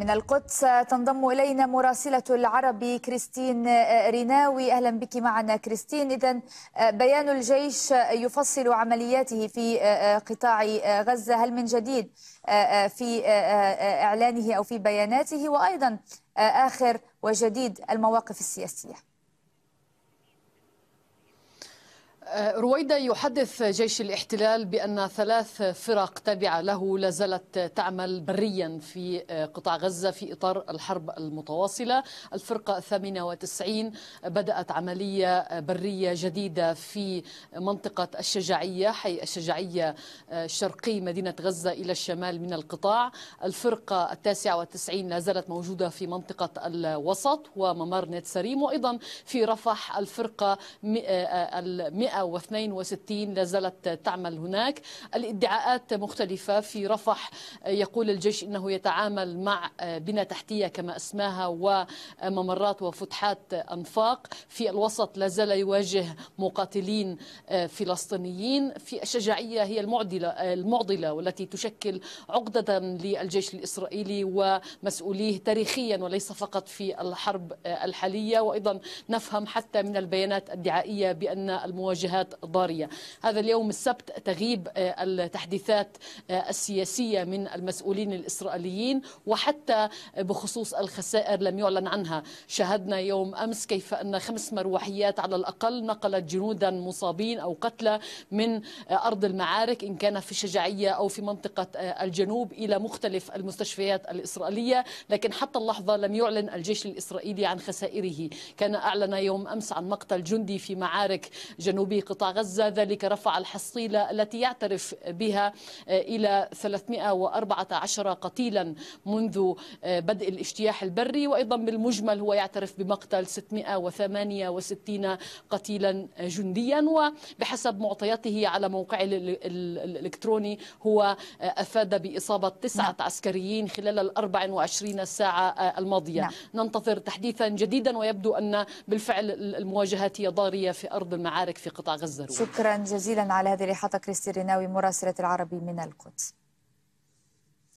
من القدس تنضم إلينا مراسلة العربي كريستين آه، ريناوي أهلا بك معنا كريستين إذا آه، بيان الجيش آه، يفصل عملياته في قطاع غزة هل من جديد في إعلانه أو في بياناته وأيضا آخر وجديد المواقف السياسية رويدا يحدث جيش الاحتلال بأن ثلاث فرق تابعة له لازالت تعمل بريا في آه، قطاع غزة في إطار الحرب المتواصلة الفرقة 98 بدأت عملية برية جديدة في منطقة الشجاعية حي الشجاعية آه، شرقي مدينة غزة إلى الشمال من القطاع الفرقة 99 لا لازالت موجودة في منطقة الوسط وممر نتسريم وأيضا في رفح الفرقة 100 آه، 162 لا زالت تعمل هناك الادعاءات مختلفة في رفح يقول الجيش أنه يتعامل مع بنى تحتية كما اسماها وممرات وفتحات أنفاق في الوسط لا زال يواجه مقاتلين فلسطينيين في الشجاعية هي المعضلة, المعضلة والتي تشكل عقدة للجيش الإسرائيلي ومسؤوليه تاريخيا وليس فقط في الحرب الحالية وأيضا نفهم حتى من البيانات الدعائية بأن المواجهة مواجهات ضارية هذا اليوم السبت تغيب آه، التحديثات آه، السياسية من المسؤولين الإسرائيليين وحتى بخصوص الخسائر لم يعلن عنها شاهدنا يوم أمس كيف أن خمس مروحيات على الأقل نقلت جنودا مصابين أو قتلى من آه، أرض المعارك إن كان في الشجاعية أو في منطقة الجنوب إلى مختلف المستشفيات الإسرائيلية لكن حتى اللحظة لم يعلن الجيش الإسرائيلي عن خسائره كان أعلن يوم أمس عن مقتل جندي في معارك جنوب جنوب قطاع غزة ذلك رفع الحصيلة التي يعترف بها آه، إلى 314 قتيلا منذ آه، بدء الاجتياح البري وأيضا بالمجمل هو يعترف بمقتل 668 قتيلا جنديا وبحسب معطياته على موقعه الإلكتروني هو آه، أفاد بإصابة تسعة نعم. عسكريين خلال ال 24 ساعة الماضية نعم. ننتظر تحديثا جديدا ويبدو أن بالفعل المواجهات هي ضارية في أرض المعارك في قطاع قطاع غزة شكرا جزيلا على هذه الإحاطة كريستي ريناوي مراسلة العربي من القدس